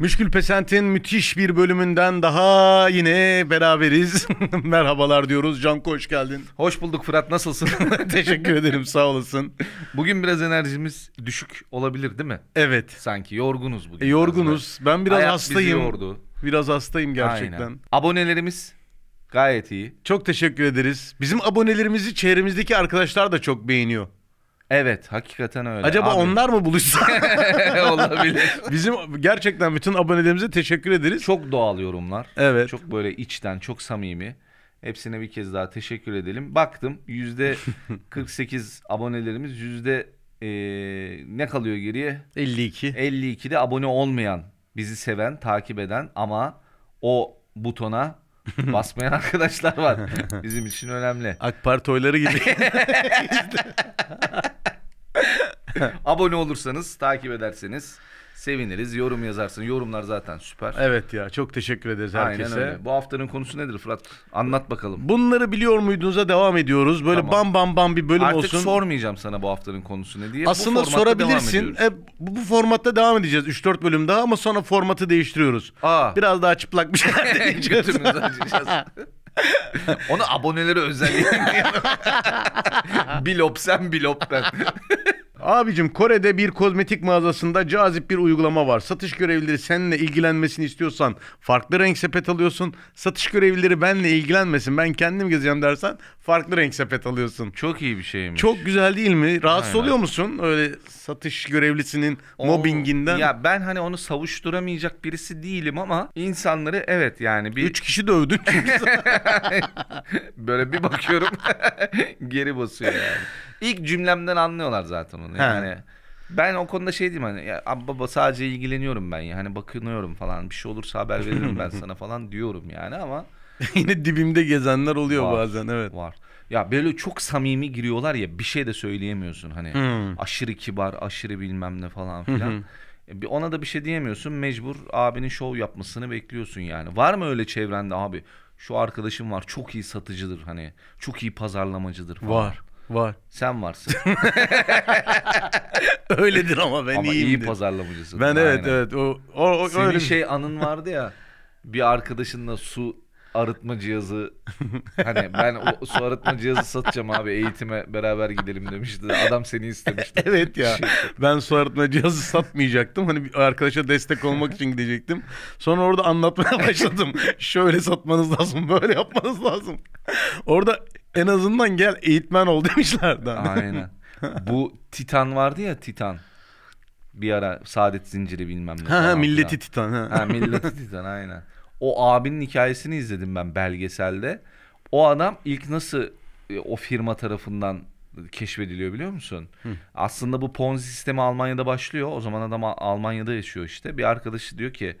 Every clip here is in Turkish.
Müşkül Pesent'in müthiş bir bölümünden daha yine beraberiz. Merhabalar diyoruz. Can hoş geldin. Hoş bulduk Fırat. Nasılsın? Teşekkür ederim. Sağ olasın. Bugün biraz enerjimiz düşük olabilir değil mi? Evet. Sanki yorgunuz bugün. E, yorgunuz. Biraz. Ben biraz Hayat hastayım. Bizi yordu. Biraz hastayım gerçekten. Aynen. Abonelerimiz gayet iyi. Çok teşekkür ederiz. Bizim abonelerimizi çevremizdeki arkadaşlar da çok beğeniyor. Evet hakikaten öyle. Acaba Abi. onlar mı buluşsa? Olabilir. Bizim gerçekten bütün abonelerimize teşekkür ederiz. Çok doğal yorumlar. Evet. Çok böyle içten, çok samimi. Hepsine bir kez daha teşekkür edelim. Baktım yüzde 48 abonelerimiz yüzde e, ne kalıyor geriye? 52. 52'de abone olmayan, bizi seven, takip eden ama o butona basmayan arkadaşlar var. Bizim için önemli. AK Parti oyları gibi. Abone olursanız, takip ederseniz seviniriz. Yorum yazarsın. Yorumlar zaten süper. Evet ya çok teşekkür ederiz herkese. öyle. Bu haftanın konusu nedir Fırat? Anlat bakalım. Bunları biliyor muydunuz'a devam ediyoruz. Böyle tamam. bam bam bam bir bölüm Artık olsun. Artık sormayacağım sana bu haftanın konusu ne diye. Aslında e, bu sorabilirsin. E, bu formatta devam edeceğiz. 3-4 bölüm daha ama sonra formatı değiştiriyoruz. Aa. Biraz daha çıplak bir şeyler deneyeceğiz. Onu aboneleri özel bilop sen bilop ben. Abicim Kore'de bir kozmetik mağazasında cazip bir uygulama var. Satış görevlileri seninle ilgilenmesini istiyorsan farklı renk sepet alıyorsun. Satış görevlileri benle ilgilenmesin ben kendim gezeceğim dersen farklı renk sepet alıyorsun. Çok iyi bir şeymiş. Çok güzel değil mi? Rahatsız Aynen. oluyor musun öyle satış görevlisinin o, mobbinginden? Ya ben hani onu savuşturamayacak birisi değilim ama insanları evet yani bir... Üç kişi dövdü çünkü. Böyle bir bakıyorum geri basıyor yani. İlk cümlemden anlıyorlar zaten onu. Yani ben o konuda şey diyeyim hani ya, baba sadece ilgileniyorum ben ya. Hani bakınıyorum falan. Bir şey olursa haber veririm ben sana falan diyorum yani ama Yine dibimde gezenler oluyor Var. bazen evet. var. Ya böyle çok samimi giriyorlar ya bir şey de söyleyemiyorsun hani. Hmm. Aşırı kibar, aşırı bilmem ne falan filan. E, ona da bir şey diyemiyorsun. Mecbur abinin şov yapmasını bekliyorsun yani. Var mı öyle çevrende abi? Şu arkadaşım var çok iyi satıcıdır hani. Çok iyi pazarlamacıdır falan. Var. Var. Sen varsın. Öyledir ama ben ama iyiyimdir. iyi pazarlamacısın. Ben evet aynen. evet. O, o, o Senin öyle... şey anın vardı ya. Bir arkadaşınla su arıtma cihazı hani ben o su arıtma cihazı satacağım abi eğitime beraber gidelim demişti. Adam seni istemişti. evet ya. Şey- ben su arıtma cihazı satmayacaktım. Hani bir arkadaşa destek olmak için gidecektim. Sonra orada anlatmaya başladım. Şöyle satmanız lazım, böyle yapmanız lazım. Orada en azından gel eğitmen ol demişlerdi. Aynen. Bu Titan vardı ya Titan. Bir ara Saadet Zinciri bilmem ne. Ha, ha milleti falan. Titan. Ha. ha milleti Titan aynen. O abinin hikayesini izledim ben belgeselde. O adam ilk nasıl e, o firma tarafından keşfediliyor biliyor musun? Hı. Aslında bu Ponzi sistemi Almanya'da başlıyor. O zaman adam Almanya'da yaşıyor işte. Bir arkadaşı diyor ki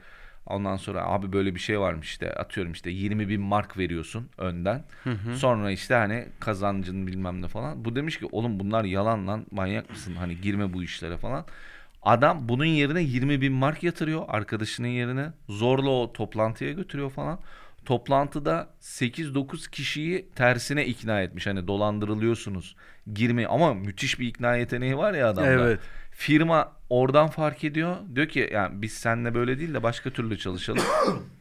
Ondan sonra abi böyle bir şey varmış işte atıyorum işte 20 bin mark veriyorsun önden. Hı hı. Sonra işte hani kazancın bilmem ne falan. Bu demiş ki oğlum bunlar yalan lan manyak mısın hani girme bu işlere falan. Adam bunun yerine 20 bin mark yatırıyor arkadaşının yerine. Zorla o toplantıya götürüyor falan. Toplantıda 8-9 kişiyi tersine ikna etmiş. Hani dolandırılıyorsunuz girmeyi ama müthiş bir ikna yeteneği var ya adamda. Evet. Firma oradan fark ediyor. Diyor ki yani biz seninle böyle değil de başka türlü çalışalım.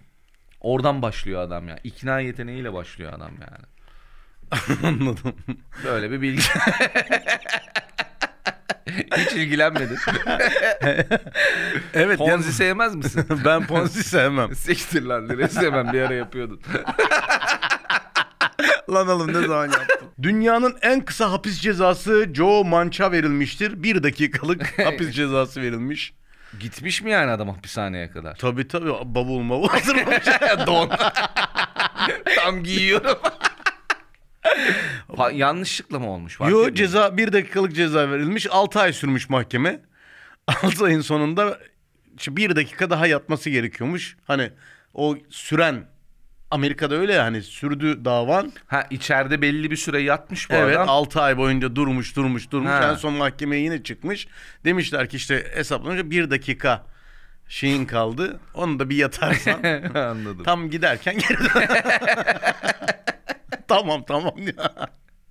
oradan başlıyor adam ya. İkna yeteneğiyle başlıyor adam yani. Anladım. Böyle bir bilgi. Hiç ilgilenmedin. evet. Ponzi yalnız... sevmez misin? ben Ponzi sevmem. Siktir lan lirayı sevmem bir ara yapıyordun. Lan oğlum ne zaman yaptım? Dünyanın en kısa hapis cezası Joe Manch'a verilmiştir. Bir dakikalık hapis cezası verilmiş. Gitmiş mi yani adam hapishaneye kadar? Tabii tabii bavul mavul hazırlamış. Don. Tam giyiyorum. Pa- yanlışlıkla mı olmuş? Fark Yo ceza bir dakikalık ceza verilmiş. 6 ay sürmüş mahkeme. 6 ayın sonunda bir dakika daha yatması gerekiyormuş. Hani o süren Amerika'da öyle ya hani sürdü davan. Ha içeride belli bir süre yatmış bu evet, adam. 6 ay boyunca durmuş durmuş durmuş. Ha. En son mahkemeye yine çıkmış. Demişler ki işte hesaplanınca bir dakika şeyin kaldı. Onu da bir yatarsan. Anladım. Tam giderken geri tamam tamam ya.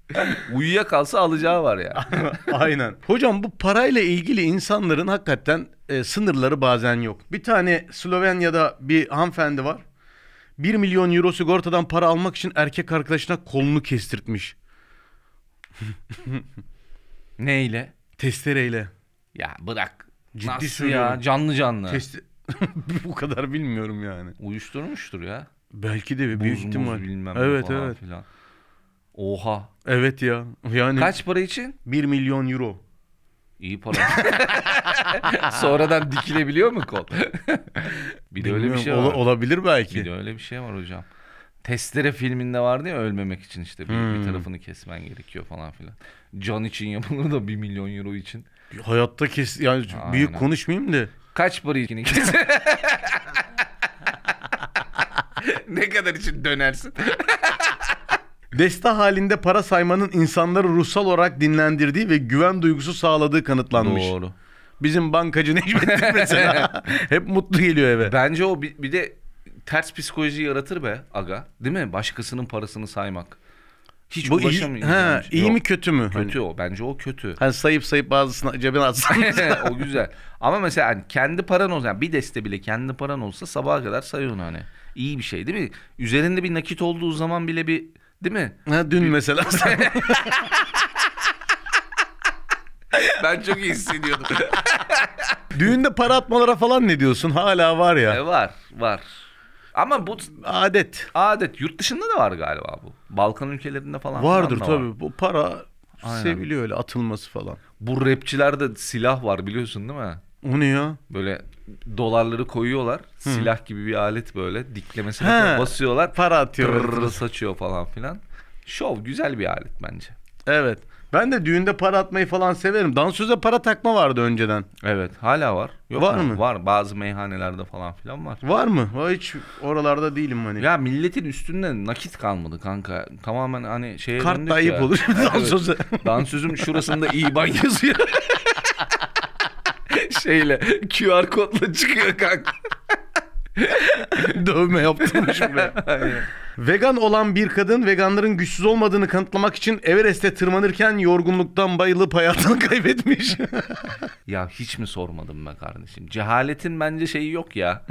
Uyuyakalsa alacağı var ya. Aynen. Hocam bu parayla ilgili insanların hakikaten e, sınırları bazen yok. Bir tane Slovenya'da bir hanımefendi var. 1 milyon euro sigortadan para almak için erkek arkadaşına kolunu kestirtmiş. Neyle? Testereyle. Ya bırak. Ciddi Nasıl ya? Canlı canlı. Testi... bu kadar bilmiyorum yani. Uyuşturmuştur ya. Belki de buz, büyük ihtimal. bilmem evet falan evet. Filan. Oha. Evet ya. Yani Kaç para için? 1 milyon euro. İyi para. Sonradan dikilebiliyor mu kol? bir de öyle bir şey var. ola- olabilir belki. Bir de öyle bir şey var hocam. Testere filminde vardı ya ölmemek için işte bir, bir hmm. tarafını kesmen gerekiyor falan filan. Can için yapılır da 1 milyon euro için. Hayatta kes yani Aynen. büyük konuşmayayım da Kaç para için ne kadar için dönersin? Desta halinde para saymanın insanları ruhsal olarak dinlendirdiği ve güven duygusu sağladığı kanıtlanmış. Doğru. Bizim bankacı Necmettin mesela hep mutlu geliyor eve. Bence o bir, bir de ters psikoloji yaratır be aga. Değil mi? Başkasının parasını saymak. Hiç Bu Iyi, he, iyi mi kötü mü? Kötü hani. o. Bence o kötü. Hani sayıp sayıp bazısını cebine atsan. o güzel. Ama mesela hani kendi paran olsa yani bir deste bile kendi paran olsa sabaha kadar sayıyorsun hani iyi bir şey değil mi? Üzerinde bir nakit olduğu zaman bile bir değil mi? Ha, dün bir... mesela. ben çok iyi hissediyordum. Düğünde para atmalara falan ne diyorsun? Hala var ya. E var, var. Ama bu adet. Adet yurt dışında da var galiba bu. Balkan ülkelerinde falan. Vardır falan tabii. Var. Bu para Aynen. seviliyor öyle atılması falan. Bu rapçilerde silah var biliyorsun değil mi? O ne ya? Böyle dolarları koyuyorlar. Hı. Silah gibi bir alet böyle diklemesine He. basıyorlar. Para atıyor. saçıyor falan filan. Şov güzel bir alet bence. Evet. Ben de düğünde para atmayı falan severim. Dansöze para takma vardı önceden. Evet hala var. Yok var mı? Var bazı meyhanelerde falan filan var. Var mı? O Hiç oralarda değilim hani. Ya milletin üstünde nakit kalmadı kanka. Tamamen hani şeye Kart da ayıp ya. olur. Dansöze. Evet. Dansözüm şurasında iyi IBAN yazıyor. şeyle QR kodla çıkıyor kanka. Dövme yaptırmış buraya. Vegan olan bir kadın veganların güçsüz olmadığını kanıtlamak için Everest'e tırmanırken yorgunluktan bayılıp hayatını kaybetmiş. ya hiç mi sormadım be kardeşim? Cehaletin bence şeyi yok ya.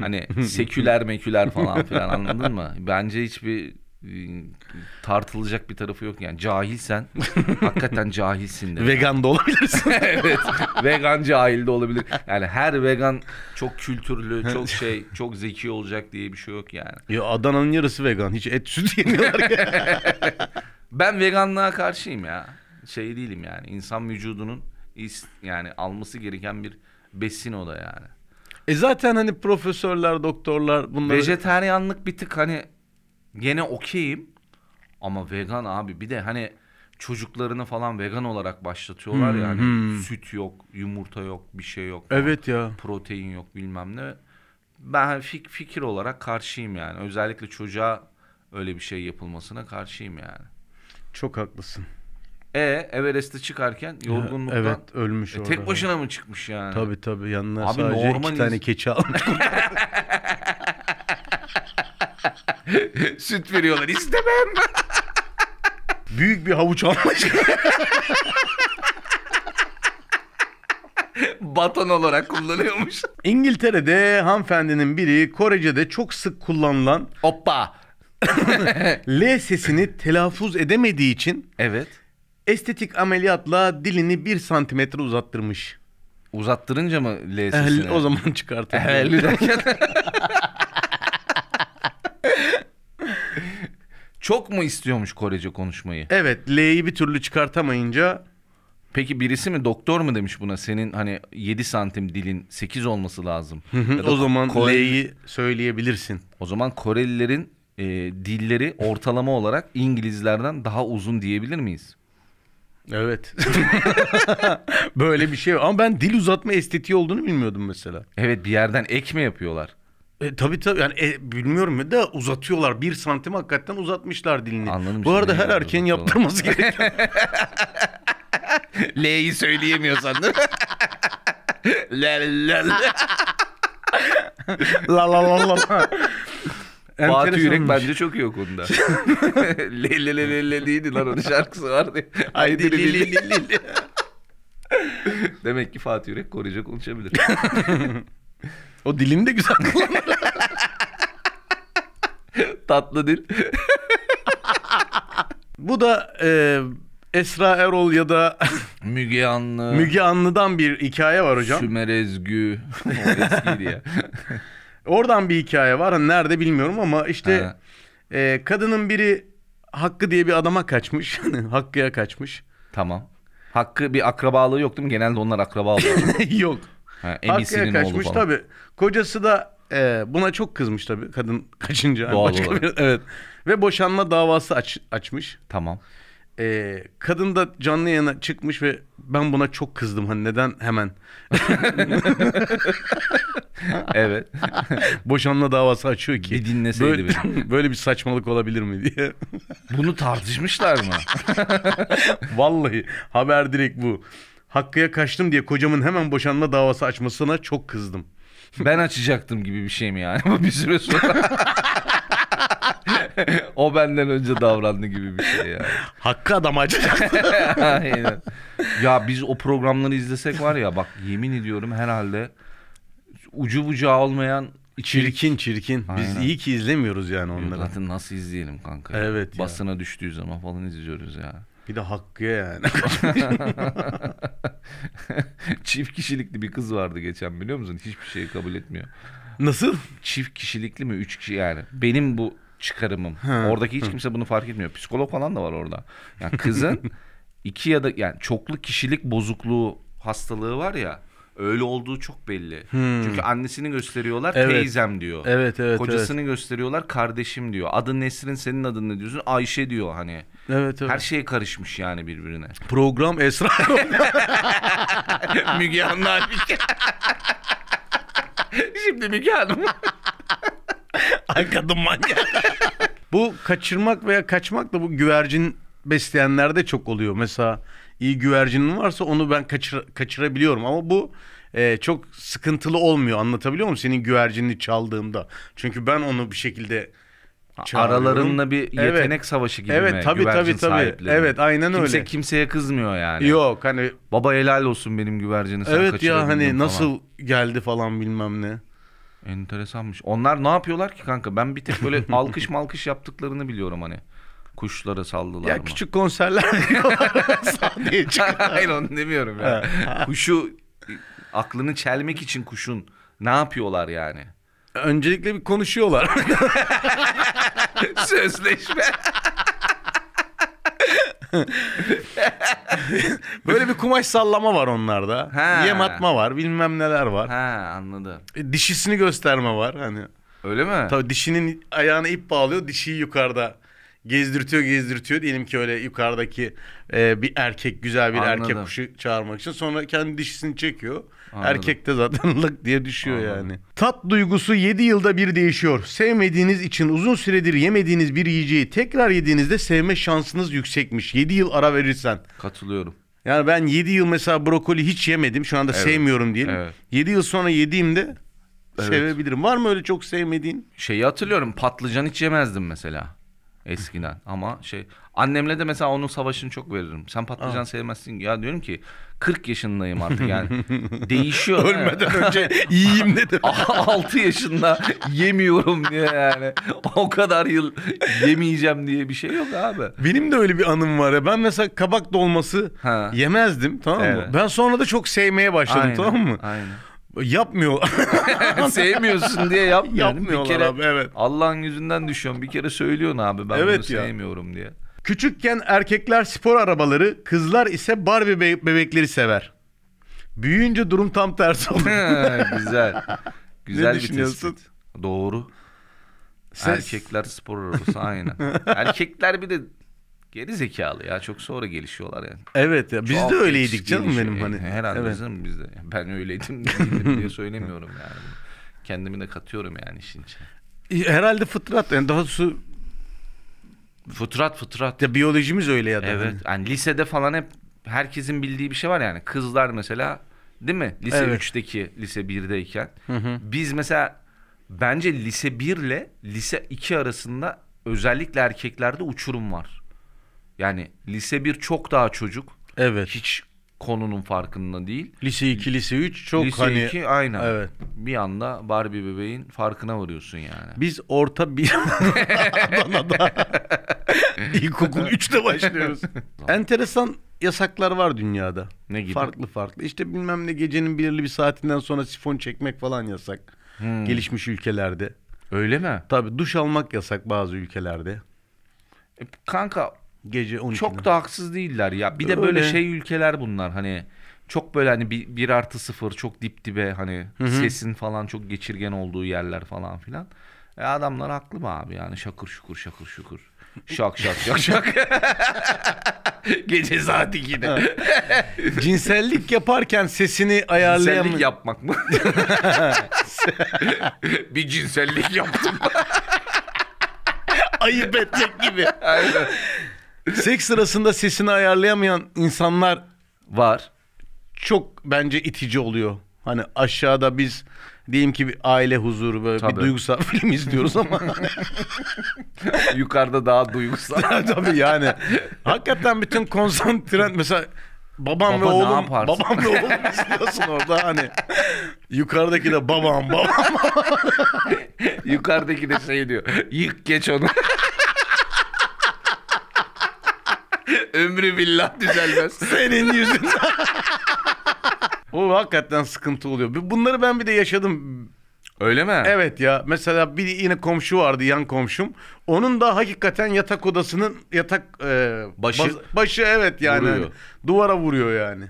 hani seküler meküler falan filan anladın mı? Bence hiçbir tartılacak bir tarafı yok yani cahilsen hakikaten cahilsin de. Vegan da olabilirsin. evet. Vegan cahil de olabilir. Yani her vegan çok kültürlü, çok şey, çok zeki olacak diye bir şey yok yani. Ya Adana'nın yarısı vegan. Hiç et süt yemiyorlar. ben veganlığa karşıyım ya. Şey değilim yani. İnsan vücudunun yani alması gereken bir besin o da yani. E zaten hani profesörler, doktorlar bunları... Vejeteryanlık bir tık hani Yine okeyim. Ama vegan abi bir de hani çocuklarını falan vegan olarak başlatıyorlar yani hmm, hmm. süt yok, yumurta yok, bir şey yok. Falan. Evet ya. Protein yok bilmem ne. Ben hani fik fikir olarak karşıyım yani. Özellikle çocuğa öyle bir şey yapılmasına karşıyım yani. Çok haklısın. E Everest'te çıkarken yorgunluktan evet, ölmüş e, orada. Tek başına mı çıkmış yani? Tabii tabii yanına Abi sadece normal iki tane keçi almış. Süt veriyorlar. istemem Büyük bir havuç almış. baton olarak kullanıyormuş. İngiltere'de hanımefendinin biri Korece'de çok sık kullanılan Oppa. L sesini telaffuz edemediği için evet. estetik ameliyatla dilini bir santimetre uzattırmış. Uzattırınca mı L sesini? Eh, o zaman çıkartıyor. Ehli Çok mu istiyormuş Korece konuşmayı? Evet L'yi bir türlü çıkartamayınca Peki birisi mi doktor mu demiş buna senin hani 7 santim dilin 8 olması lazım. o zaman Kore... L'yi söyleyebilirsin. O zaman Korelilerin e, dilleri ortalama olarak İngilizlerden daha uzun diyebilir miyiz? Evet. Böyle bir şey ama ben dil uzatma estetiği olduğunu bilmiyordum mesela. Evet bir yerden ekme yapıyorlar? E, tabii tabii yani e, bilmiyorum da uzatıyorlar. Bir santim hakikaten uzatmışlar dilini. Anladım Bu arada her erkeğin yaptırması gerekiyor. L'yi söyleyemiyorsan değil mi? la la la. la la la la. Fatih Yürek bence çok iyi o konuda. le le le le le değildi lan onun şarkısı vardı. Haydi li li li li. Demek ki Fatih Yürek koruyacak konuşabilir. O dilini de güzel kullanıyor. Tatlı dil. Bu da e, Esra Erol ya da Müge Anlı. Müge Anlı'dan bir hikaye var hocam. Sümer Ezgü. ya. Oradan bir hikaye var. Hani nerede bilmiyorum ama işte e, kadının biri Hakkı diye bir adama kaçmış. Hani Hakkı'ya kaçmış. Tamam. Hakkı bir akrabalığı yok değil mi? Genelde onlar akraba oluyor. Yok. Ha, Hakkı'ya kaçmış tabi. Kocası da e, buna çok kızmış tabi Kadın kaçınca. Doğal başka olarak. Bir, evet. Ve boşanma davası aç, açmış. Tamam. E, kadın da canlı yayına çıkmış ve ben buna çok kızdım. Hani neden hemen? evet. boşanma davası açıyor ki. Bir dinleseydi böyle, beni. böyle bir saçmalık olabilir mi diye. Bunu tartışmışlar mı? Vallahi haber direkt bu. Hakkı'ya kaçtım diye kocamın hemen boşanma davası açmasına çok kızdım. Ben açacaktım gibi bir şey mi yani? bir süre sonra. o benden önce davrandı gibi bir şey yani. Hakkı adam açacaktı. Aynen. Ya biz o programları izlesek var ya bak yemin ediyorum herhalde ucu bucağı olmayan Çirkin çirkin. Aynen. Biz iyi ki izlemiyoruz yani onları. Yok, zaten nasıl izleyelim kanka? Ya? Evet. Ya. Basına düştüğü zaman falan izliyoruz ya. Bir de hakkı yani. Çift kişilikli bir kız vardı geçen biliyor musun? Hiçbir şeyi kabul etmiyor. Nasıl? Çift kişilikli mi? Üç kişi yani. Benim bu çıkarımım. Ha. Oradaki hiç kimse bunu fark etmiyor. Psikolog falan da var orada. Yani kızın iki ya da yani çoklu kişilik bozukluğu hastalığı var ya. Öyle olduğu çok belli. Hmm. Çünkü annesini gösteriyorlar evet. teyzem diyor. Evet evet. Kocasını evet. gösteriyorlar kardeşim diyor. Adın Nesrin senin adın ne diyorsun? Ayşe diyor hani. Evet, evet. Her şey karışmış yani birbirine. Program Esra. Müge Hanım. Şimdi Müge Hanım. Ay kadın manyak. bu kaçırmak veya kaçmak da bu güvercin besleyenlerde çok oluyor. Mesela iyi güvercinin varsa onu ben kaçır, kaçırabiliyorum ama bu e, çok sıkıntılı olmuyor anlatabiliyor muyum senin güvercinini çaldığımda. Çünkü ben onu bir şekilde çağırıyorum. Aralarında bir yetenek evet. savaşı gibi evet, mi? Tabii, güvercin tabii, tabii. Evet aynen Kimse, öyle. kimseye kızmıyor yani. Yok hani. Baba helal olsun benim güvercini Evet ya hani falan. nasıl geldi falan bilmem ne. Enteresanmış. Onlar ne yapıyorlar ki kanka? Ben bir tek böyle alkış malkış yaptıklarını biliyorum hani. Kuşları saldılar ya mı? Küçük konserler sahneye çıkıyor. Hayır onu demiyorum ya. Kuşu aklını çelmek için kuşun ne yapıyorlar yani? Öncelikle bir konuşuyorlar. Sözleşme. Böyle bir kumaş sallama var onlarda. Ha. Yem atma var, bilmem neler var. Ha, anladım. E, dişisini gösterme var hani. Öyle mi? Tabii dişinin ayağına ip bağlıyor, dişiyi yukarıda gezdirtiyor gezdirtiyor diyelim ki öyle yukarıdaki e, bir erkek güzel bir Anladım. erkek kuşu çağırmak için sonra kendi dişisini çekiyor. Anladım. Erkek de zaten lık diye düşüyor Anladım. yani. Tat duygusu 7 yılda bir değişiyor. Sevmediğiniz için uzun süredir yemediğiniz bir yiyeceği tekrar yediğinizde sevme şansınız yüksekmiş. 7 yıl ara verirsen. Katılıyorum. Yani ben 7 yıl mesela brokoli hiç yemedim. Şu anda evet. sevmiyorum diyelim. Evet. 7 yıl sonra yediğimde evet. sevebilirim. Var mı öyle çok sevmediğin? Şeyi hatırlıyorum. Patlıcan hiç yemezdim mesela eskiden ama şey annemle de mesela onun savaşını çok veririm. Sen patlıcan Aa. Ah. sevmezsin ya diyorum ki 40 yaşındayım artık yani. Değişiyor. Ölmeden yani. önce iyiyim dedim. 6 yaşında yemiyorum diye yani. O kadar yıl yemeyeceğim diye bir şey yok abi. Benim de öyle bir anım var ya. Ben mesela kabak dolması ha. yemezdim tamam mı? Ben sonra da çok sevmeye başladım Aynen. tamam mı? Aynen. Yapmıyor. Sevmiyorsun diye yap yani. Yapmıyorlar bir kere abi evet. Allah'ın yüzünden düşüyorum. Bir kere söylüyorsun abi ben evet bunu ya. sevmiyorum diye. Küçükken erkekler spor arabaları, kızlar ise Barbie be- bebekleri sever. Büyüyünce durum tam tersi oldu. Güzel. Güzel ne bir düşünüyorsun? Tespit. Doğru. Ses. Erkekler spor arabası aynen. Erkekler bir de Geri zekalı ya çok sonra gelişiyorlar yani. Evet ya biz çok de öyleydik canım şey. benim hani. Herhalde evet. canım biz de. Ben öyleydim diye söylemiyorum yani. Kendimi de katıyorum yani işin içine. Herhalde fıtrat yani daha su Fıtrat fıtrat. Ya biyolojimiz öyle ya da. Evet. Hani. Yani lisede falan hep herkesin bildiği bir şey var yani. Kızlar mesela değil mi? Lise evet. 3'teki, lise 1'deyken. Hı hı. Biz mesela bence lise 1 ile lise 2 arasında özellikle erkeklerde uçurum var. Yani lise 1 çok daha çocuk. Evet. Hiç konunun farkında değil. Lise 2, lise 3 çok lise hani... Lise 2 aynen. Evet. Bir anda Barbie bebeğin farkına varıyorsun yani. Biz orta bir Adana'da ilkokul 3'te başlıyoruz. Enteresan yasaklar var dünyada. Ne gibi? Farklı farklı. İşte bilmem ne gecenin belirli bir saatinden sonra sifon çekmek falan yasak. Hmm. Gelişmiş ülkelerde. Öyle mi? Tabii duş almak yasak bazı ülkelerde. E, kanka Gece 12'de. Çok da haksız değiller ya. Bir de böyle şey ülkeler bunlar hani çok böyle hani bir, bir artı sıfır çok dip dibe hani Hı-hı. sesin falan çok geçirgen olduğu yerler falan filan. E adamlar haklı mı abi yani şakır şukur şakır şukur. Şak şak şak şak. Gece saat 2'de. Cinsellik yaparken sesini ayarlayamıyor. Cinsellik yapmak mı? bir cinsellik yaptım. Ayıp etmek gibi. Aynen. Seks sırasında sesini ayarlayamayan insanlar var. Çok bence itici oluyor. Hani aşağıda biz diyelim ki bir aile huzuru böyle Tabii. bir duygusal film izliyoruz ama yukarıda daha duygusal. Tabii yani. Hakikaten bütün konsantren mesela babam Baba ve oğlum yaparsın? babam ve oğlum izliyorsun orada hani yukarıdaki de babam babam. yukarıdaki de şey diyor. Yık geç onu. Ömrü billah düzelmez. Senin yüzünden. O hakikaten sıkıntı oluyor. Bunları ben bir de yaşadım. Öyle mi? Evet ya mesela bir yine komşu vardı yan komşum. Onun da hakikaten yatak odasının yatak e, Başı- başı evet yani hani Vuruyor. Hani duvara vuruyor yani.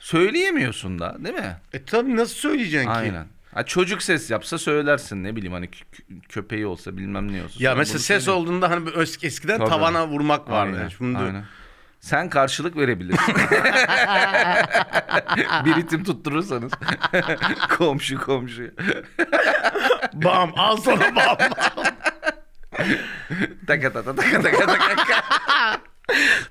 Söyleyemiyorsun da değil mi? E tabii nasıl söyleyeceksin ki? Aynen. Ha, çocuk ses yapsa söylersin ne bileyim hani kö- köpeği olsa bilmem ne olsa. Ya mesela ses olduğunda hani böyle eskiden Tabii. tavana vurmak vardı. Aynen, Şimdi aynen sen karşılık verebilirsin. bir ritim tutturursanız. komşu komşu. bam al sana bam. bam. taka taka taka taka taka.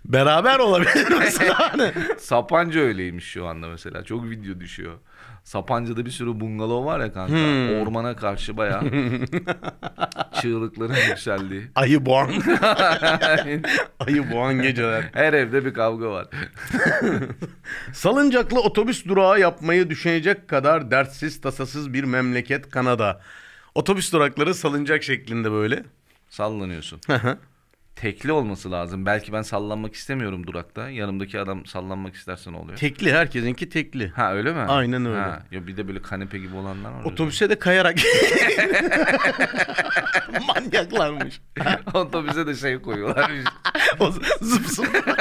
Beraber olabilir mesela. Sapanca öyleymiş şu anda mesela. Çok video düşüyor. Sapanca'da bir sürü bungalov var ya kanka. Hmm. Ormana karşı baya çığlıkların yükseldiği. Ayı boğan. Ayı boğan geceler. Her evde bir kavga var. Salıncaklı otobüs durağı yapmayı düşünecek kadar dertsiz tasasız bir memleket Kanada. Otobüs durakları salıncak şeklinde böyle. Sallanıyorsun tekli olması lazım. Belki ben sallanmak istemiyorum durakta. Yanımdaki adam sallanmak istersen oluyor. Tekli herkesinki tekli. Ha öyle mi? Aynen öyle. Ha. Ya bir de böyle kanepe gibi olanlar var. Otobüse de kayarak. Manyaklarmış. Otobüse de şey koyuyorlar. o zıp zıp.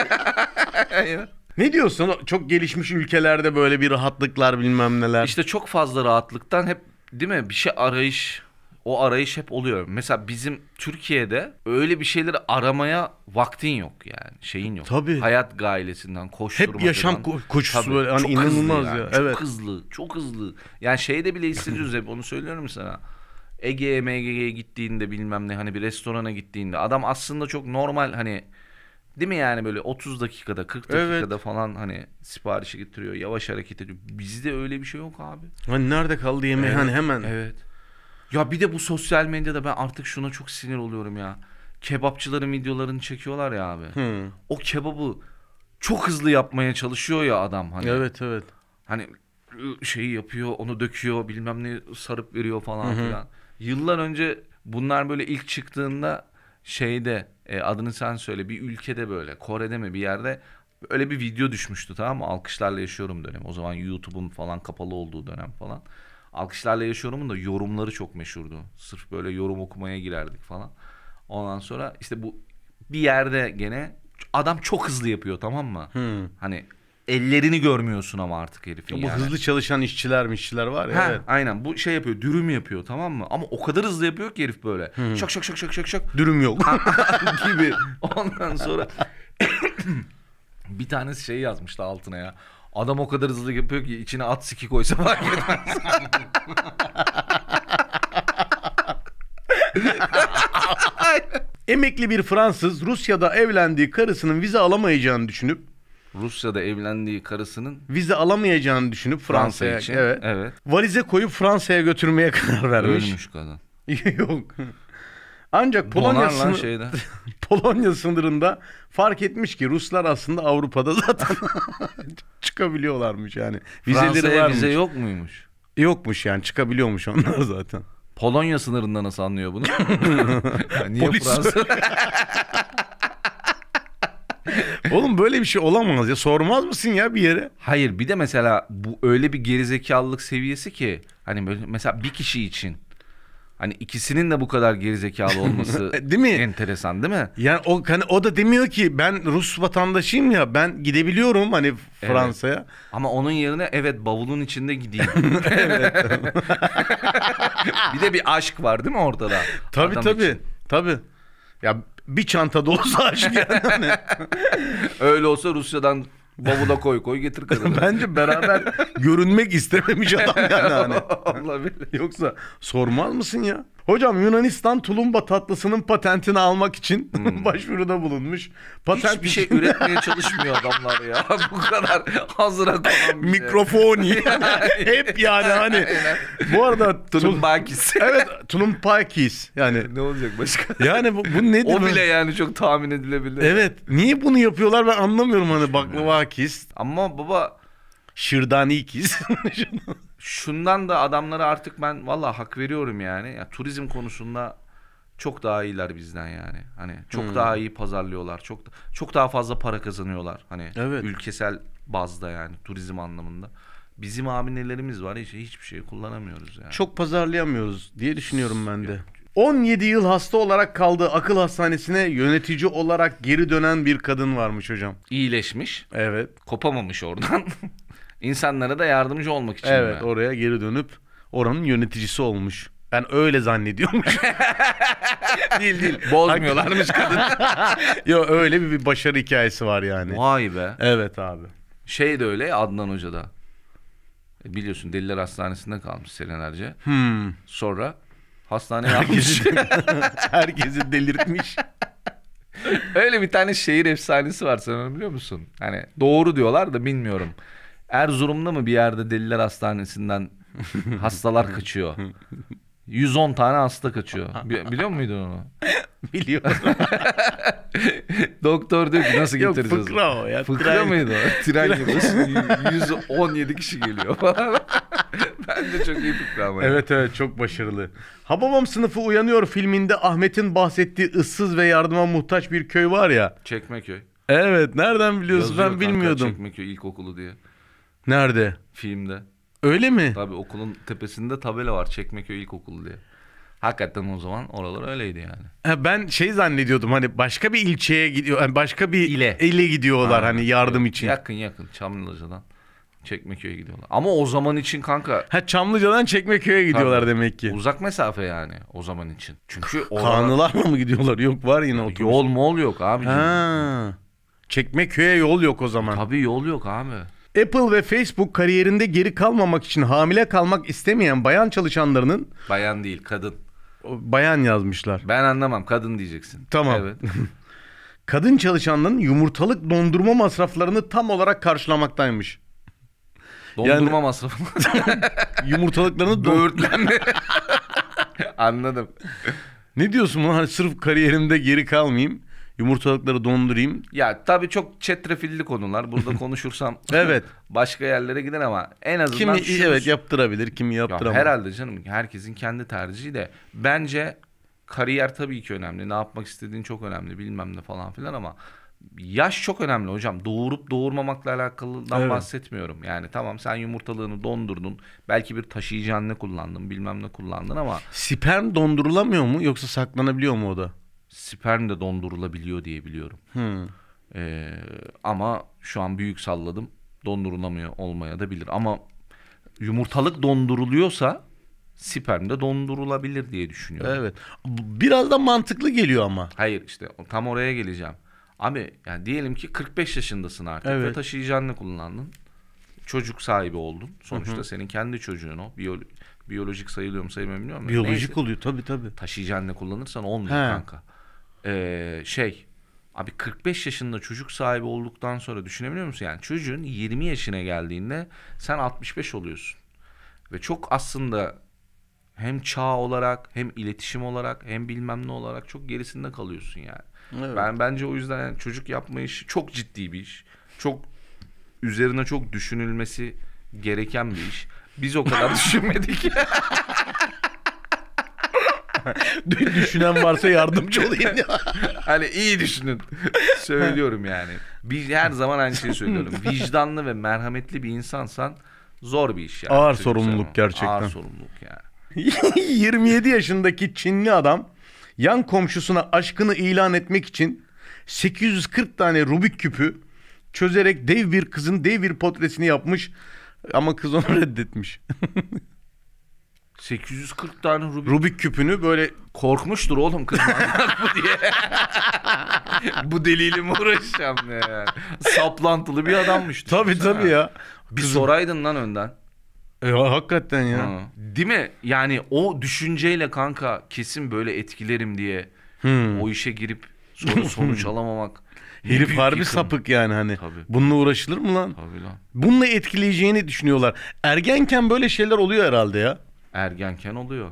Ne diyorsun? Çok gelişmiş ülkelerde böyle bir rahatlıklar bilmem neler. İşte çok fazla rahatlıktan hep değil mi? Bir şey arayış o arayış hep oluyor. Mesela bizim Türkiye'de öyle bir şeyleri aramaya vaktin yok yani. Şeyin yok. Tabii. Hayat gailesinden, koşturmadan. Hep yaşam ko- koşusu tabii. böyle. Hani çok inanılmaz yani. ya. Çok hızlı, çok hızlı. Yani şeyde bile hissediyoruz hep onu söylüyorum sana. Ege'ye MGG'ye gittiğinde bilmem ne hani bir restorana gittiğinde adam aslında çok normal hani değil mi yani böyle 30 dakikada 40 dakikada evet. falan hani siparişi getiriyor yavaş hareket ediyor. Bizde öyle bir şey yok abi. Hani nerede kaldı yemeği hani evet. hani hemen. Evet. Ya bir de bu sosyal medyada ben artık şuna çok sinir oluyorum ya. Kebapçıların videolarını çekiyorlar ya abi. Hmm. O kebabı çok hızlı yapmaya çalışıyor ya adam hani. Evet evet. Hani ıı, şeyi yapıyor, onu döküyor, bilmem ne sarıp veriyor falan hı filan. Yıllar önce bunlar böyle ilk çıktığında şeyde e, adını sen söyle bir ülkede böyle Kore'de mi bir yerde öyle bir video düşmüştü tamam mı? Alkışlarla yaşıyorum dönem. O zaman YouTube'un falan kapalı olduğu dönem falan. Alkışlarla Yaşıyorum'un da yorumları çok meşhurdu. Sırf böyle yorum okumaya girerdik falan. Ondan sonra işte bu bir yerde gene adam çok hızlı yapıyor tamam mı? Hmm. Hani ellerini görmüyorsun ama artık herifin ya Bu hızlı çalışan işçiler mi işçiler var ya. Ha, evet. Aynen bu şey yapıyor dürüm yapıyor tamam mı? Ama o kadar hızlı yapıyor ki herif böyle. Hmm. Şak şak şak şak şak şak. Dürüm yok. gibi. Ondan sonra bir tanesi şey yazmıştı altına ya. Adam o kadar hızlı yapıyor ki içine at siki koysa fark etmez. Emekli bir Fransız Rusya'da evlendiği karısının vize alamayacağını düşünüp Rusya'da evlendiği karısının vize alamayacağını düşünüp Fransa Fransa'ya için, evet, evet. Valize koyup Fransa'ya götürmeye karar vermiş. Ölmüş kadın. Yok. Ancak Polonya sınır... şeyden. Polonya sınırında fark etmiş ki Ruslar aslında Avrupa'da zaten çıkabiliyorlarmış yani. Vizeleri Fransa'ya varmış. vize yok muymuş? Yokmuş yani çıkabiliyormuş onlar zaten. Polonya sınırında nasıl anlıyor bunu? niye Polis Fransa? Oğlum böyle bir şey olamaz ya. Sormaz mısın ya bir yere? Hayır bir de mesela bu öyle bir gerizekalılık seviyesi ki hani böyle mesela bir kişi için Hani ikisinin de bu kadar gerizekalı olması değil mi? enteresan değil mi? Yani o hani o da demiyor ki ben Rus vatandaşıyım ya ben gidebiliyorum hani Fransa'ya. Evet. Ama onun yerine evet bavulun içinde gideyim. bir de bir aşk var değil mi ortada? Tabii Adam tabii. Için. Tabii. Ya bir çanta olsa aşk yani. Hani. Öyle olsa Rusya'dan Bavula koy koy getir kadını. Bence beraber görünmek istememiş adam yani. Hani. Allah bilir. Yoksa sormaz mısın ya? Hocam Yunanistan tulumba tatlısının patentini almak için hmm. başvuruda bulunmuş. Patent Hiçbir şey üretmeye çalışmıyor adamlar ya. Bu kadar hazır. konan bir şey. Mikrofoni. Hep yani hani. bu arada Tulumba kis. evet Tulumba kis yani. ne olacak başka? Yani bu, bu nedir? O bile yani çok tahmin edilebilir. Evet. Niye bunu yapıyorlar ben anlamıyorum hani baklava hmm. kis. Ama baba Şırdani kis şundan da adamlara artık ben valla hak veriyorum yani. Ya, turizm konusunda çok daha iyiler bizden yani. Hani çok hmm. daha iyi pazarlıyorlar. Çok da, çok daha fazla para kazanıyorlar. Hani evet. ülkesel bazda yani turizm anlamında. Bizim aminelerimiz var işte hiçbir şey kullanamıyoruz yani. Çok pazarlayamıyoruz diye düşünüyorum ben de. Yok. 17 yıl hasta olarak kaldı akıl hastanesine yönetici olarak geri dönen bir kadın varmış hocam. İyileşmiş. Evet. Kopamamış oradan. İnsanlara da yardımcı olmak için. Evet mi? oraya geri dönüp oranın yöneticisi olmuş. Ben öyle zannediyormuş. değil değil. Bozmuyorlarmış kadın. Yo öyle bir, bir başarı hikayesi var yani. Vay be. Evet abi. Şey de öyle Adnan Hoca da. E, biliyorsun Deliler Hastanesi'nde kalmış senelerce. Hmm. Sonra hastane yapmış herkesi delirtmiş. Öyle bir tane şehir efsanesi var sen onu biliyor musun? Hani doğru diyorlar da bilmiyorum. Erzurum'da mı bir yerde deliler hastanesinden hastalar kaçıyor. 110 tane hasta kaçıyor. Biliyor muydun onu? Biliyorum. Doktor diyor ki nasıl getireceğiz? Yok fıkra o ya. Fıkra tren... mıydı o? Tren gibi. 117 kişi geliyor Bence çok iyi fıkra ama. Evet evet çok başarılı. Hababam sınıfı uyanıyor filminde Ahmet'in bahsettiği ıssız ve yardıma muhtaç bir köy var ya. Çekmeköy. Evet nereden biliyorsun Yazıyor ben kanka, bilmiyordum. Çekmeköy ilkokulu diye. Nerede? Filmde. Öyle mi? Tabii okulun tepesinde tabela var Çekmeköy İlkokulu diye. Hakikaten o zaman oralar öyleydi yani. ben şey zannediyordum hani başka bir ilçeye gidiyor, başka bir ile, ile gidiyorlar Aynen. hani yardım için. Yakın yakın Çamlıca'dan Çekmeköy'e gidiyorlar. Ama o zaman için kanka. Ha Çamlıca'dan Çekmeköy'e gidiyorlar Tabii. demek ki. Uzak mesafe yani o zaman için. Çünkü oralar... Kanlılar mı gidiyorlar? Yok var yine otobüs. Yol mol yok abi. Ha. Çekmeköy'e yol yok o zaman. Tabii yol yok abi. Apple ve Facebook kariyerinde geri kalmamak için hamile kalmak istemeyen bayan çalışanlarının... Bayan değil kadın. Bayan yazmışlar. Ben anlamam kadın diyeceksin. Tamam. Evet. kadın çalışanların yumurtalık dondurma masraflarını tam olarak karşılamaktaymış. Dondurma yani, masrafı mı? yumurtalıklarını böğürtlenme. Anladım. Ne diyorsun bunu Hani sırf kariyerimde geri kalmayayım yumurtalıkları dondurayım. Ya tabii çok çetrefilli konular. Burada konuşursam evet başka yerlere gider ama en azından kimi şunu... evet yaptırabilir, kimi yaptıramaz. Ya herhalde canım herkesin kendi tercihi de bence kariyer tabii ki önemli. Ne yapmak istediğin çok önemli bilmem ne falan filan ama yaş çok önemli hocam. Doğurup doğurmamakla alakalıdan evet. bahsetmiyorum. Yani tamam sen yumurtalığını dondurdun. Belki bir taşıyıcı anne kullandın, bilmem ne kullandın ama sperm dondurulamıyor mu yoksa saklanabiliyor mu o da? sperm de dondurulabiliyor diye biliyorum. Hmm. Ee, ama şu an büyük salladım. Dondurulamıyor olmaya da bilir. Ama yumurtalık donduruluyorsa sperm de dondurulabilir diye düşünüyorum. Evet. Biraz da mantıklı geliyor ama. Hayır işte tam oraya geleceğim. Abi yani diyelim ki 45 yaşındasın artık evet. ve taşıyıcı kullandın. Çocuk sahibi oldun. Sonuçta Hı-hı. senin kendi çocuğun o. Biyolo- biyolojik sayılıyor mu sayılmıyor mu? Biyolojik Neyse. oluyor tabii tabii. Taşıyıcı kullanırsan olmuyor He. kanka. Ee, şey abi 45 yaşında çocuk sahibi olduktan sonra düşünebiliyor musun? Yani çocuğun 20 yaşına geldiğinde sen 65 oluyorsun. Ve çok aslında hem çağ olarak hem iletişim olarak hem bilmem ne olarak çok gerisinde kalıyorsun yani. Evet. Ben bence o yüzden yani çocuk yapma işi çok ciddi bir iş. Çok üzerine çok düşünülmesi gereken bir iş. Biz o kadar düşünmedik. Düşünen varsa yardımcı olayım. hani iyi düşünün. Söylüyorum yani. Bir, her zaman aynı şeyi söylüyorum. Vicdanlı ve merhametli bir insansan zor bir iş yani. Ağır sorumluluk gerçekten. Ağır sorumluluk yani. 27 yaşındaki Çinli adam yan komşusuna aşkını ilan etmek için 840 tane Rubik küpü çözerek dev bir kızın dev bir portresini yapmış ama kız onu reddetmiş. 840 tane Rubik. Rubik küpünü böyle korkmuştur oğlum kız bu diye. bu deliyle mi uğraşacağım ya? Saplantılı bir adammış. Tabii tabii ya. Bir Kızım. soraydın lan önden. E, hakikaten ya. Ha. Değil mi? Yani o düşünceyle kanka kesin böyle etkilerim diye hmm. o işe girip sonra sonuç alamamak. Herif harbi yıkım. sapık yani hani. Tabii. Bununla uğraşılır mı lan? Tabii lan. Bununla etkileyeceğini düşünüyorlar. Ergenken böyle şeyler oluyor herhalde ya ergenken oluyor.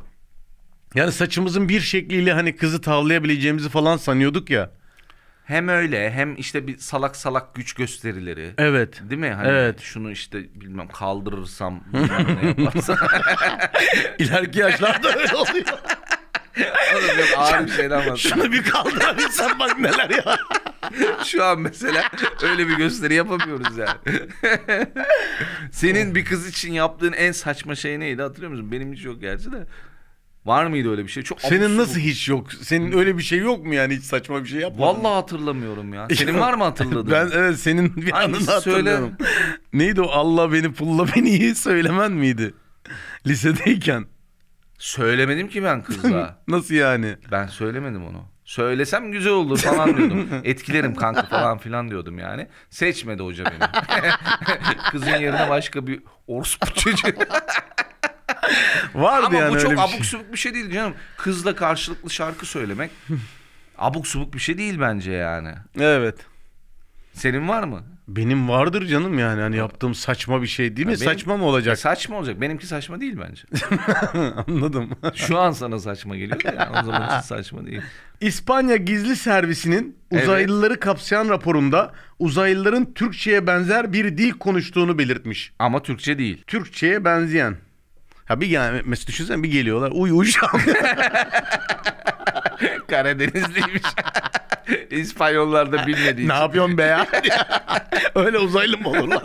Yani saçımızın bir şekliyle hani kızı tavlayabileceğimizi falan sanıyorduk ya. Hem öyle hem işte bir salak salak güç gösterileri. Evet. Değil mi? Hani evet. şunu işte bilmem kaldırırsam bilmem İleriki yaşlarda öyle oluyor. Oğlum ağır bir şeyden bahsediyorum. Şunu bir kaldırırsam bak neler ya. Şu an mesela öyle bir gösteri yapamıyoruz yani. Senin bir kız için yaptığın en saçma şey neydi hatırlıyor musun? Benim hiç yok gerçi de. Var mıydı öyle bir şey? Çok Senin absürt. nasıl hiç yok? Senin öyle bir şey yok mu yani hiç saçma bir şey yapmadın? Vallahi hatırlamıyorum ya. Senin var mı hatırladın? ben evet senin bir Hangisi anını hatırlıyorum. Söyle. Neydi o Allah beni pulla beni iyi söylemen miydi? Lisedeyken. Söylemedim ki ben kızla. nasıl yani? Ben söylemedim onu söylesem güzel olur falan diyordum. Etkilerim kanka falan filan diyordum yani. Seçmedi hoca beni. Kızın yerine başka bir orospu çocuğu. Vardı Ama yani bu çok öyle bir abuk şey. subuk bir şey değil canım. Kızla karşılıklı şarkı söylemek abuk subuk bir şey değil bence yani. Evet. Senin var mı? Benim vardır canım yani hani yaptığım saçma bir şey değil mi? benim, saçma mı olacak? E, saçma olacak. Benimki saçma değil bence. Anladım. Şu an sana saçma geliyor da o zaman için saçma değil. İspanya Gizli Servisinin uzaylıları evet. kapsayan raporunda uzaylıların Türkçe'ye benzer bir dil konuştuğunu belirtmiş. Ama Türkçe değil. Türkçe'ye benzeyen. Ha bir yani mesela düşünsene bir geliyorlar uy uy Karadenizliymiş. İspanyollar da bilmediği Ne yapıyorsun be ya? Öyle uzaylı mı olur lan?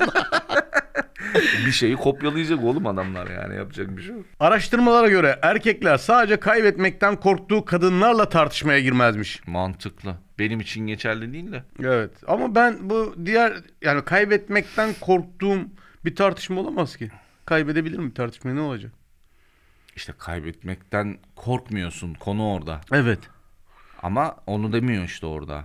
bir şeyi kopyalayacak oğlum adamlar yani yapacak bir şey yok. Araştırmalara göre erkekler sadece kaybetmekten korktuğu kadınlarla tartışmaya girmezmiş. Mantıklı. Benim için geçerli değil de. Evet ama ben bu diğer yani kaybetmekten korktuğum bir tartışma olamaz ki. Kaybedebilir mi tartışma ne olacak? İşte kaybetmekten korkmuyorsun konu orada. Evet. Ama onu demiyor işte orada.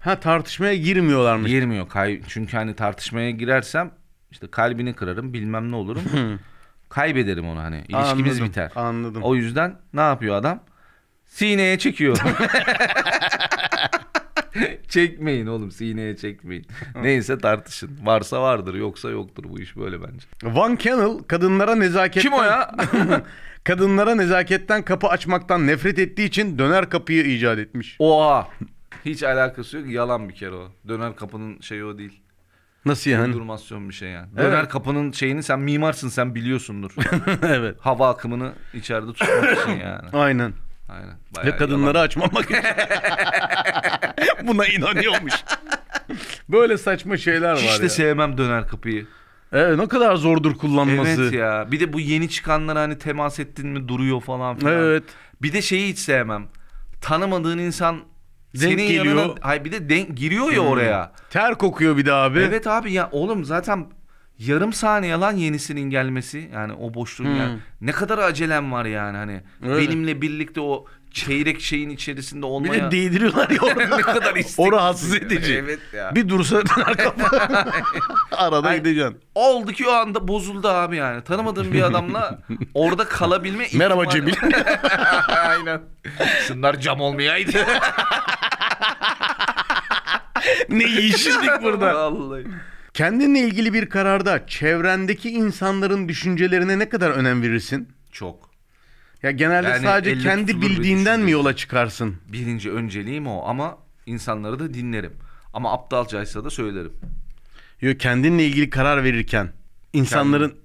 Ha tartışmaya girmiyorlarmış. Girmiyor. Kay çünkü hani tartışmaya girersem işte kalbini kırarım bilmem ne olurum. Kaybederim onu hani. İlişkimiz anladım, biter. Anladım. O yüzden ne yapıyor adam? Sineye çekiyor. çekmeyin oğlum sineye çekmeyin. Neyse tartışın. Varsa vardır yoksa yoktur bu iş böyle bence. Van Kennel kadınlara nezaketten... Kim o ya? kadınlara nezaketten kapı açmaktan nefret ettiği için döner kapıyı icat etmiş. Oha. Hiç alakası yok. Yalan bir kere o. Döner kapının şeyi o değil. Nasıl yani? Durmasyon bir şey yani. Evet. Döner kapının şeyini sen mimarsın sen biliyorsundur. evet. Hava akımını içeride tutmak için yani. Aynen. Aynen. Bayağı Ve kadınları yalan. açmamak için. Buna inanıyormuş. Böyle saçma şeyler Hiç var Hiç de sevmem döner kapıyı. Evet ne kadar zordur kullanması. Evet ya. Bir de bu yeni çıkanlar hani temas ettin mi duruyor falan filan. Evet. Bir de şeyi hiç sevmem. Tanımadığın insan Denk senin geliyor. yanına hayır bir de denk giriyor ya hmm. oraya. Ter kokuyor bir de abi. Evet abi ya oğlum zaten yarım saniye lan yenisinin gelmesi yani o boşluğun hmm. ne kadar acelem var yani hani Öyle. benimle birlikte o çeyrek şeyin içerisinde olmaya. Bir de değdiriyorlar ya orada. ne kadar istekli. O rahatsız edici. evet ya. Bir dursa arada yani, gideceksin. Oldu ki o anda bozuldu abi yani. Tanımadığım bir adamla orada kalabilme Merhaba Cemil. Aynen. Şunlar cam olmayaydı. ne iyi burada. Vallahi. Kendinle ilgili bir kararda çevrendeki insanların düşüncelerine ne kadar önem verirsin? Çok. Ya genelde yani sadece kendi bildiğinden mi yola çıkarsın? Birinci önceliğim o ama insanları da dinlerim. Ama aptalcaysa da söylerim. Yok kendinle ilgili karar verirken insanların Kendim.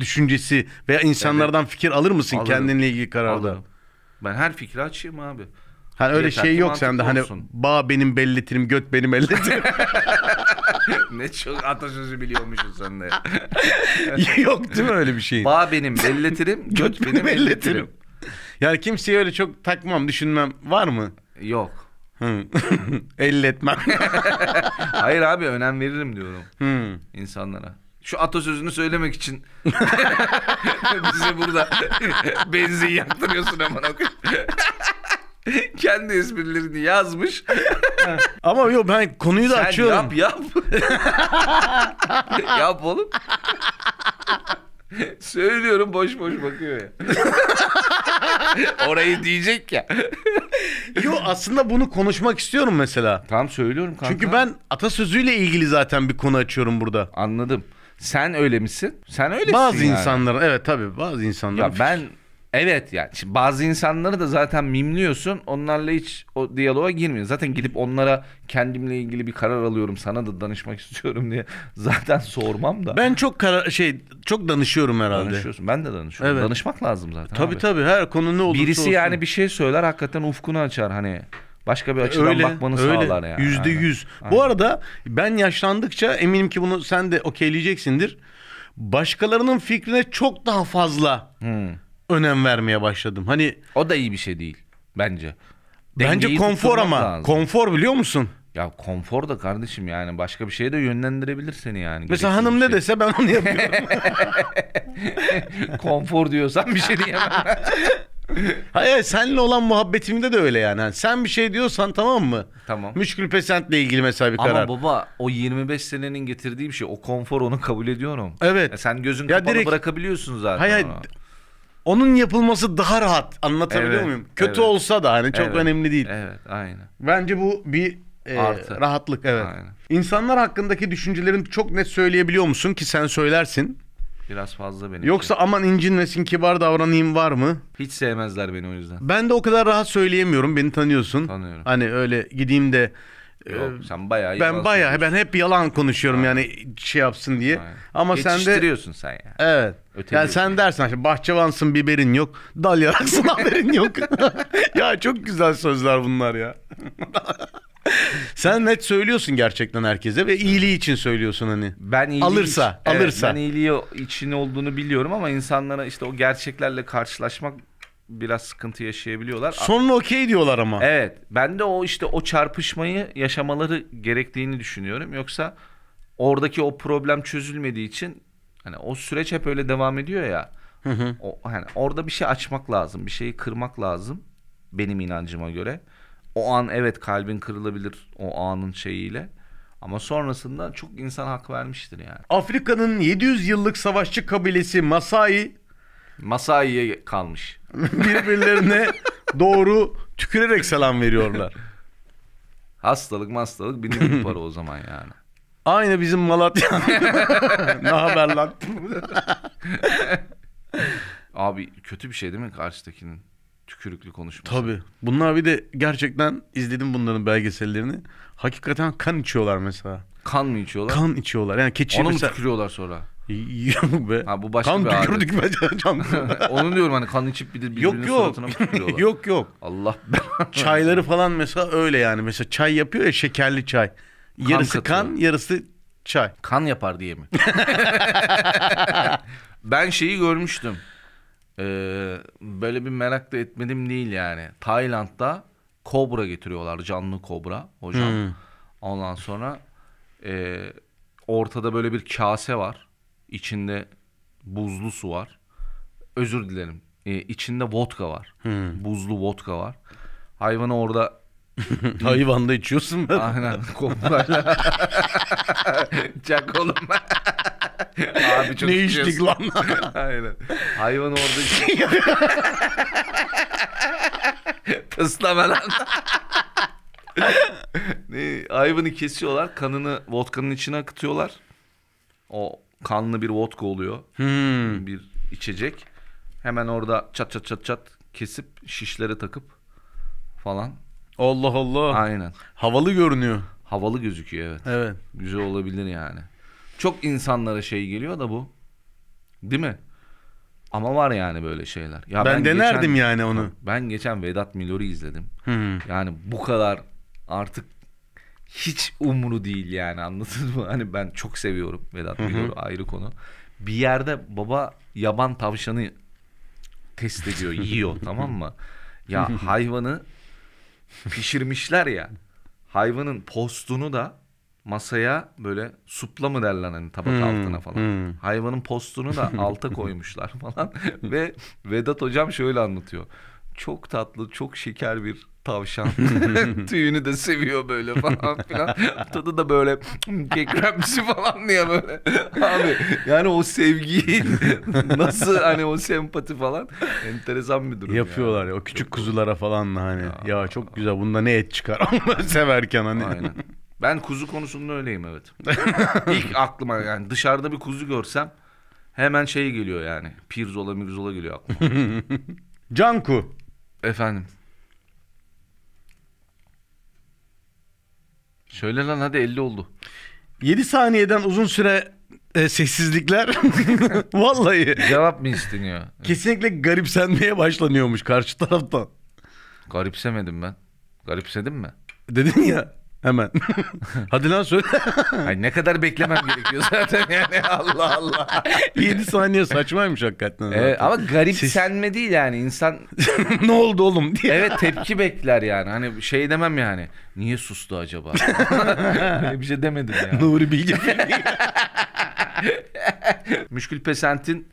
düşüncesi veya insanlardan evet. fikir alır mısın Alırım. kendinle ilgili kararda? Alırım. Ben her fikri açayım abi. Hani öyle Yeter şey yok sende hani bağ benim belletirim, göt benim elletirim. ne çok atasözü biliyormuşsun sen de. Yok değil mi öyle bir şey? Bağ benim belletirim, göt benim elletirim. Yani kimseye öyle çok takmam, düşünmem var mı? Yok. Hı. Elletmem. Hayır abi önem veririm diyorum Hı. insanlara. Şu atasözünü söylemek için bize burada benzin yaktırıyorsun hemen okuyun. kendi esprilerini yazmış. Ama yok ben konuyu da Sen açıyorum. yap yap. yap oğlum. Söylüyorum boş boş bakıyor ya. Orayı diyecek ya. Yo aslında bunu konuşmak istiyorum mesela. Tam söylüyorum kanka. Çünkü ben atasözüyle ilgili zaten bir konu açıyorum burada. Anladım. Sen öyle misin? Sen öyle misin? Bazı yani. insanların evet tabii bazı insanların. Ya ben Evet yani şimdi bazı insanları da zaten mimliyorsun. Onlarla hiç o diyaloğa girmiyor. Zaten gidip onlara kendimle ilgili bir karar alıyorum. Sana da danışmak istiyorum diye zaten sormam da. Ben çok karar şey çok danışıyorum herhalde. Danışıyorsun. Ben de danışıyorum. Evet. Danışmak lazım zaten. Tabii abi. tabii her konu ne olursa Birisi olsun. yani bir şey söyler hakikaten ufkunu açar hani. Başka bir açıdan öyle, bakmanı öyle. sağlar yani. Yüzde yüz. Bu arada ben yaşlandıkça eminim ki bunu sen de okeyleyeceksindir. Başkalarının fikrine çok daha fazla hmm önem vermeye başladım. Hani O da iyi bir şey değil bence. bence Dengeyi konfor ama. lazım. Konfor biliyor musun? ya konfor da kardeşim yani başka bir şeye de yönlendirebilir seni yani. Mesela hanım bir ne şey. dese ben onu yapıyorum. konfor diyorsan bir şey diyemem. Hayır senle olan muhabbetimde de öyle yani. Hani sen bir şey diyorsan tamam mı? Tamam. Müşkül pesentle ilgili mesela bir karar. Ama baba o 25 senenin getirdiği bir şey. O konfor onu kabul ediyorum. Evet. Ya e sen gözün Ya kapalı direkt- bırakabiliyorsun zaten. Hayır onun yapılması daha rahat. Anlatabiliyor evet, muyum? Kötü evet. olsa da hani çok evet, önemli değil. Evet, aynen. Bence bu bir e, Artı. rahatlık evet. Aynen. İnsanlar hakkındaki düşüncelerini çok net söyleyebiliyor musun ki sen söylersin? Biraz fazla benim. Yoksa için. aman incinmesin kibar davranayım var mı? Hiç sevmezler beni o yüzden. Ben de o kadar rahat söyleyemiyorum. Beni tanıyorsun. Tanıyorum. Hani öyle gideyim de Yok, ee, sen bayağı ben bayağı ben hep yalan konuşuyorum yani şey yapsın diye. Ha. Ama sen de geçiştiriyorsun sen yani. Evet. Öteliyorsun. Yani sen dersen işte bahçıvansın biberin yok, dal yaraksın haberin yok. ya çok güzel sözler bunlar ya. Sen net söylüyorsun gerçekten herkese ve iyiliği için söylüyorsun hani. Ben iyiliği alırsa, için, evet, alırsa. Ben iyiliği için olduğunu biliyorum ama insanlara işte o gerçeklerle karşılaşmak biraz sıkıntı yaşayabiliyorlar. Sonra okey diyorlar ama. Evet. Ben de o işte o çarpışmayı yaşamaları gerektiğini düşünüyorum. Yoksa oradaki o problem çözülmediği için hani o süreç hep öyle devam ediyor ya. Hı hı. O, hani orada bir şey açmak lazım, bir şeyi kırmak lazım benim inancıma göre. O an evet kalbin kırılabilir o anın şeyiyle. Ama sonrasında çok insan hak vermiştir yani. Afrika'nın 700 yıllık savaşçı kabilesi Masai Masai'ye kalmış. Birbirlerine doğru tükürerek selam veriyorlar. Hastalık hastalık bin bir para o zaman yani. Aynı bizim Malatya. ne haber lan? Abi kötü bir şey değil mi karşıdakinin tükürüklü konuşması? Tabii. Bunlar bir de gerçekten izledim bunların belgesellerini. Hakikaten kan içiyorlar mesela. Kan mı içiyorlar? Kan içiyorlar. Yani keçi Onu mesela... mu tükürüyorlar sonra? Ha bu başka kan bir tükürdük ben can. Onu diyorum hani kan içip bir de birbirinin yok, yok. suratına mı tükürüyorlar? yok yok. Allah Çayları falan mesela öyle yani. Mesela çay yapıyor ya şekerli çay. Yarısı kan, kan yarısı çay. Kan yapar diye mi? ben şeyi görmüştüm. Ee, böyle bir merak da etmedim değil yani. Tayland'da kobra getiriyorlar. Canlı kobra hocam. Hmm. Ondan sonra e, ortada böyle bir kase var içinde buzlu su var. Özür dilerim. E, içinde vodka var. Hmm. Buzlu vodka var. Hayvanı orada Hayvanda içiyorsun ben. Aynen kokularla. Çak oğlum. Abi çok ne içtik lan? Aynen. Hayvan orada içiyor. Tıslama lan. ne, hayvanı kesiyorlar. Kanını vodkanın içine akıtıyorlar. O kanlı bir vodka oluyor. Hmm. Bir içecek. Hemen orada çat çat çat çat kesip şişlere takıp falan. Allah Allah. Aynen. Havalı görünüyor. Havalı gözüküyor evet. Evet. Güzel olabilir yani. Çok insanlara şey geliyor da bu. Değil mi? Ama var yani böyle şeyler. Ya ben, ben denerdim geçen, yani onu. Ben geçen Vedat Milor'u izledim. Hmm. Yani bu kadar artık hiç umru değil yani anladın mı? Hani ben çok seviyorum Vedat Milor'u ayrı konu. Bir yerde baba yaban tavşanı test ediyor, yiyor tamam mı? Ya hayvanı pişirmişler ya. Hayvanın postunu da masaya böyle supla mı derler hani tabak hmm, altına falan. Hmm. Hayvanın postunu da alta koymuşlar falan ve Vedat hocam şöyle anlatıyor çok tatlı, çok şeker bir tavşan. Tüyünü de seviyor böyle falan filan. Tadı da böyle kekremsi falan diye böyle. Abi yani o sevgi nasıl hani o sempati falan enteresan bir durum. Yapıyorlar ya, ya o küçük kuzulara falan da hani. Ya, ya çok güzel bunda ne et çıkar ama severken hani. Aynen. Ben kuzu konusunda öyleyim evet. İlk aklıma yani dışarıda bir kuzu görsem hemen şey geliyor yani. Pirzola mirzola geliyor aklıma. Canku. Efendim. Söyle lan hadi 50 oldu. 7 saniyeden uzun süre e, sessizlikler vallahi Cevap mı isteniyor? kesinlikle garipsenmeye başlanıyormuş karşı taraftan. Garipsemedim ben. Garipsedim mi? Dedin ya Hemen. Hadi lan söyle. Ay ne kadar beklemem gerekiyor zaten yani Allah Allah. 7 saniye saçmaymış hakikaten. Ee, ama garipsenme değil yani insan. ne oldu oğlum diye. Evet tepki bekler yani. Hani şey demem yani. Niye sustu acaba? Öyle bir şey demedim ya. Yani. Nuri Bilge Müşkül Pesent'in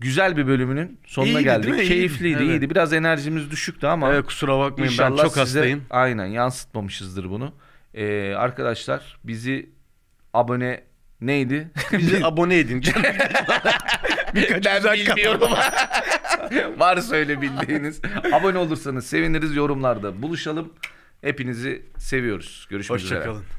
güzel bir bölümünün sonuna iyiydi, geldik. Mi? Keyifliydi, iyiydi. iyiydi. Biraz enerjimiz düşüktü ama. Evet, kusura bakmayın ben çok size... hastayım. Aynen yansıtmamışızdır bunu. Ee, arkadaşlar bizi abone neydi? Bizi abone edin canım. Nereden şey bilmiyorum. var söyle bildiğiniz. abone olursanız seviniriz yorumlarda. Buluşalım. Hepinizi seviyoruz. Görüşmek Hoşça üzere. Hoşçakalın.